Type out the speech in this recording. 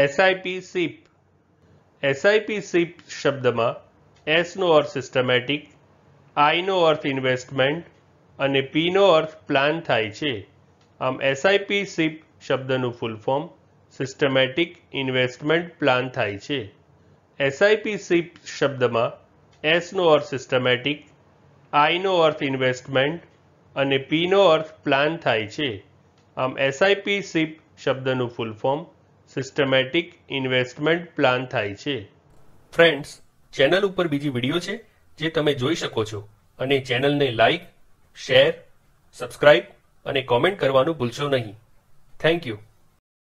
SIP સીપ SIP સીપ શબ્દમાં એસનો અર્થ systematic આઈનો અર્થ investment અને પીનો અર્થ plan થાય છે આમ એસઆઈપી સીપ શબ્દનું full form systematic investment plan થાય છે એસઆઈપી સીપ શબ્દમાં એસનો અર્થ સિસ્ટમેટિક આઈનો અર્થ ઇન્વેસ્ટમેન્ટ અને પીનો અર્થ પ્લાન થાય છે આમ એસઆઈપી સીપ શબ્દનું full form systematic investment plan થાય છે ફ્રેન્ડ્સ ચેનલ ઉપર બીજી વિડીયો છે જે તમે જોઈ શકો છો અને ચેનલને લાઇક શેર સબસ્ક્રાઇબ અને કોમેન્ટ કરવાનું ભૂલશો નહીં થેન્ક યુ